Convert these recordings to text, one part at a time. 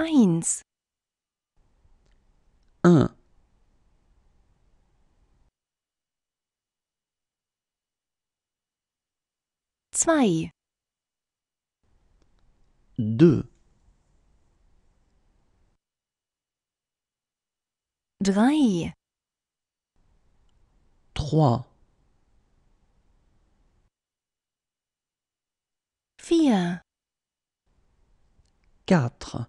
Eins. Un. Äh. Zwei. Deux. Drei. Trois. Vier. Quatre.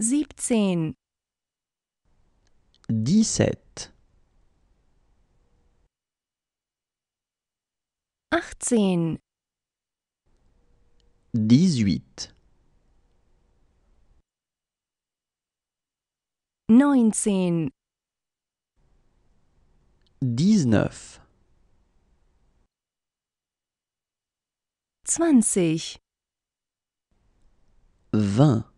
siebzehn, dix-sept, achtzehn, dix-huit, neunzehn, dix-neuf, zwanzig, vingt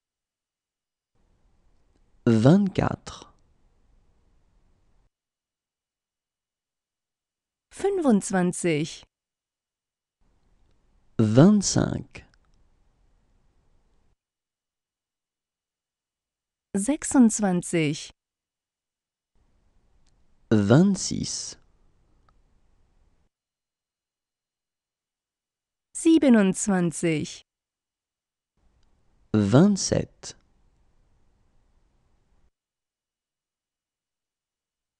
vingt-quatre, fünfundzwanzig, vingt-cinq, sechsundzwanzig, vingt siebenundzwanzig, vingt-sept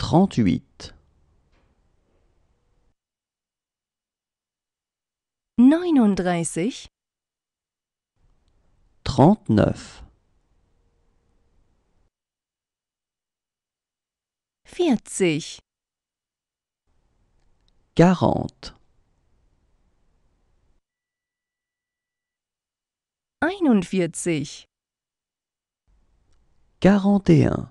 trente-huit, neununddreißig, trente-neuf, vierzig, quarante, einundvierzig, quarante et un.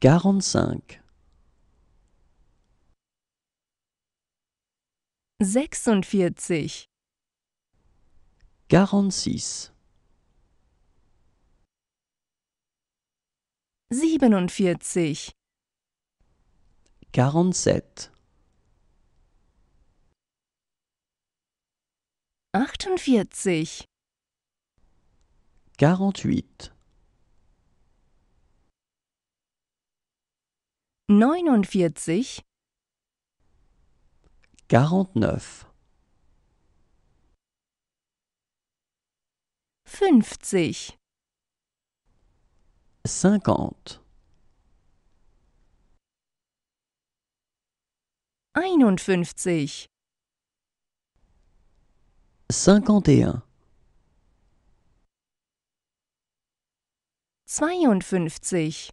quarante-cinq, sechsundvierzig, quarante-six, siebenundvierzig, quarante achtundvierzig, quarante-huit. neunundvierzig, quarante-neuf, fünfzig, cinquante, einundfünfzig, cinquante zweiundfünfzig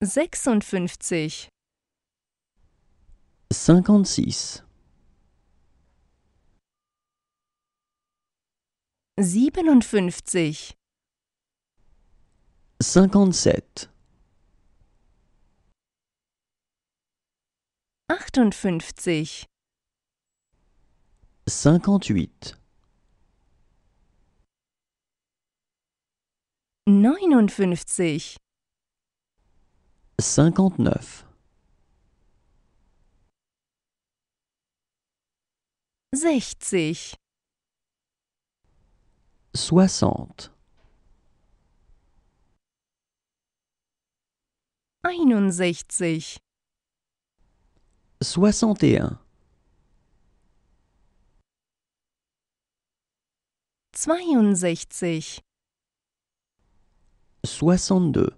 sechsundfünfzig, cinquante-six, siebenundfünfzig, cinquante-sept, achtundfünfzig, cinquante-huit, neunundfünfzig cinquante-neuf sechzig soixante einundsechzig soixante et zweiundsechzig soixante-deux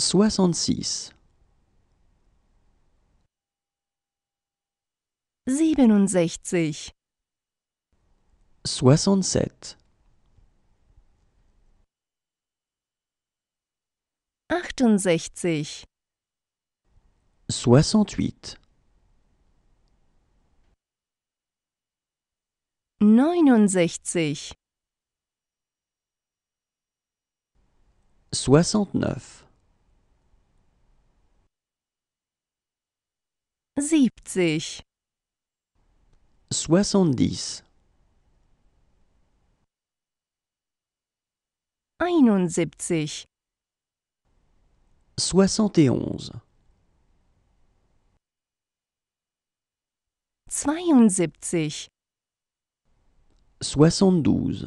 soixante-six, siebenundsechzig, soixante-sept, achtundsechzig, soixante-huit, neunundsechzig, soixante-neuf. soixante-dix, soixante et onze, soixante-douze, soixante-treize.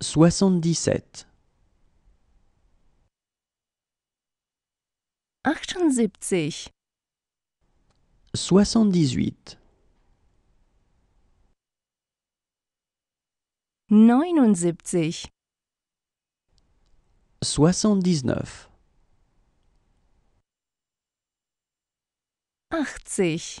Soixante-dix-sept. 78 Soixante-dix-huit. 79 soixante neuf 80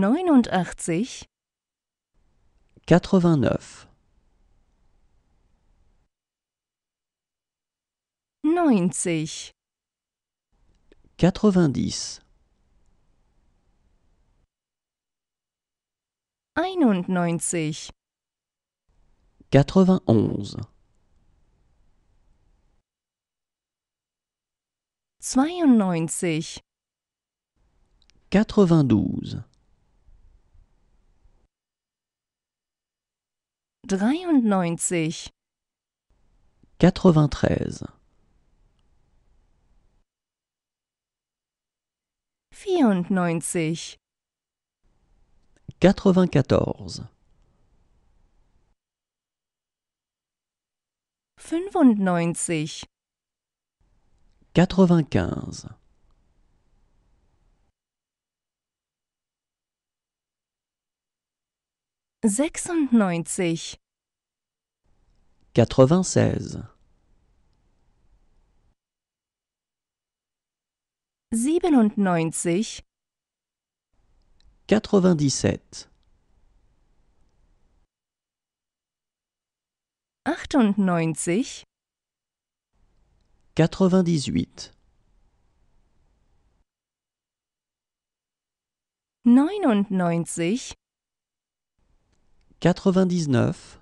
neunundachtzig, quatre-vingt-neuf, neunzig, quatre-vingt-dix, einundneunzig, quatre-vingt-onze, zweiundneunzig, quatre vingt 93 93 94 94 95 95 96 96 97 97 98 98 99 quatre-vingt-dix-neuf